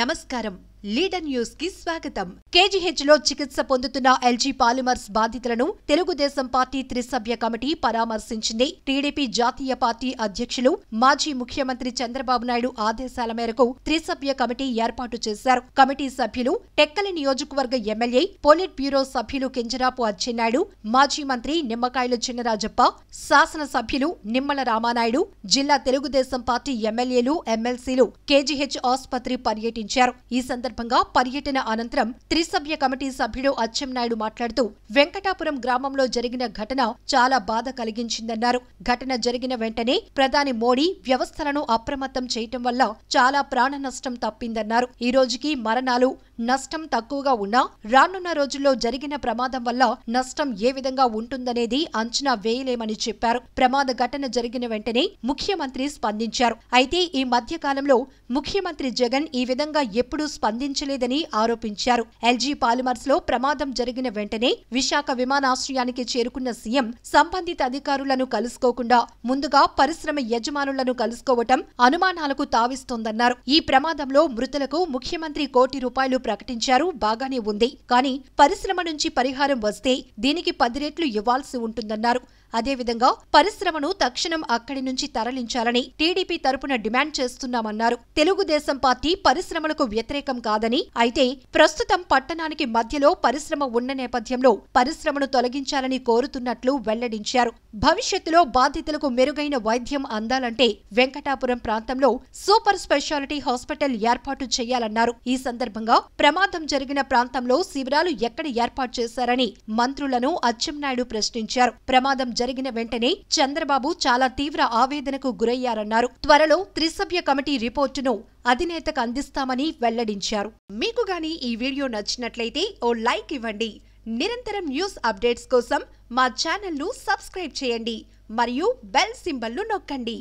నమస్కారం leader news కి స్వాగతం కేజీహెచ్ లో చికిత్స పొందుతున్న ఎల్జీ పాలిమర్స్ బాధితులను తెలుగుదేశం పార్టీ త్రిసభ్య కమిటీ పరామర్శించింది టీడీపీ జాతీయ పార్టీ అధ్యక్షులు మాజీ ముఖ్యమంత్రి చంద్రబాబు నాయుడు ఆదేశాల మేరకు త్రిసభ్య కమిటీ ఏర్పాటు చేశారు కమిటీ సభ్యులు టెక్కలి నియోజకవర్గ ఎమ్మెల్యే పోలిట్ బ్యూరో సభ్యులు కింజరాపు అచ్చెన్నాయుడు మాజీ మంత్రి నిమ్మకాయలు చిన్నరాజప్ప శాసనసభ్యులు నిమ్మల రామానాయుడు జిల్లా తెలుగుదేశం పార్టీ ఎమ్మెల్యేలు ఎమ్మెల్సీలు కేజీహెచ్ ఆసుపత్రి పర్యటించారు ఈ సందర్భంగా సందర్భంగా పర్యటన అనంతరం త్రిసభ్య కమిటీ సభ్యుడు అచ్చెన్నాయుడు మాట్లాడుతూ వెంకటాపురం గ్రామంలో జరిగిన ఘటన చాలా బాధ కలిగించిందన్నారు ఘటన జరిగిన వెంటనే ప్రధాని మోడీ వ్యవస్థలను అప్రమత్తం చేయటం వల్ల చాలా ప్రాణ నష్టం తప్పిందన్నారు ఈ రోజుకి మరణాలు నష్టం తక్కువగా ఉన్నా రానున్న రోజుల్లో జరిగిన ప్రమాదం వల్ల నష్టం ఏ విధంగా ఉంటుందనేది అంచనా వేయలేమని చెప్పారు ప్రమాద ఘటన జరిగిన వెంటనే ముఖ్యమంత్రి స్పందించారు అయితే ఈ మధ్యకాలంలో ముఖ్యమంత్రి జగన్ ఈ విధంగా ఎప్పుడూ స్పంది స్పందించలేదని ఆరోపించారు ఎల్జీ పాలిమర్స్ లో ప్రమాదం జరిగిన వెంటనే విశాఖ విమానాశ్రయానికి చేరుకున్న సీఎం సంబంధిత అధికారులను కలుసుకోకుండా ముందుగా పరిశ్రమ యజమానులను కలుసుకోవటం అనుమానాలకు తావిస్తోందన్నారు ఈ ప్రమాదంలో మృతులకు ముఖ్యమంత్రి కోటి రూపాయలు ప్రకటించారు బాగానే ఉంది కానీ పరిశ్రమ నుంచి పరిహారం వస్తే దీనికి పది రెట్లు ఇవ్వాల్సి ఉంటుందన్నారు అదేవిధంగా పరిశ్రమను తక్షణం అక్కడి నుంచి తరలించాలని టీడీపీ తరపున డిమాండ్ చేస్తున్నామన్నారు తెలుగుదేశం పార్టీ పరిశ్రమలకు వ్యతిరేకం కాదని అయితే ప్రస్తుతం పట్టణానికి మధ్యలో పరిశ్రమ ఉన్న నేపథ్యంలో పరిశ్రమను తొలగించాలని కోరుతున్నట్లు వెల్లడించారు భవిష్యత్తులో బాధితులకు మెరుగైన వైద్యం అందాలంటే వెంకటాపురం ప్రాంతంలో సూపర్ స్పెషాలిటీ హాస్పిటల్ ఏర్పాటు చేయాలన్నారు ఈ సందర్భంగా ప్రమాదం జరిగిన ప్రాంతంలో శిబిరాలు ఎక్కడ ఏర్పాటు చేశారని మంత్రులను అచ్చెన్నాయుడు ప్రశ్నించారు ప్రమాదం జరిగిన వెంటనే చంద్రబాబు చాలా తీవ్ర ఆవేదనకు గురయ్యారన్నారు త్వరలో త్రిసభ్య కమిటీ రిపోర్టును అధినేతకు అందిస్తామని వెల్లడించారు మీకు గాని ఈ వీడియో నచ్చినట్లయితే ఓ లైక్ ఇవ్వండి నిరంతరం న్యూస్ అప్డేట్స్ కోసం మా ఛానల్ను సబ్స్క్రైబ్ చేయండి మరియు బెల్ సింబల్ను నొక్కండి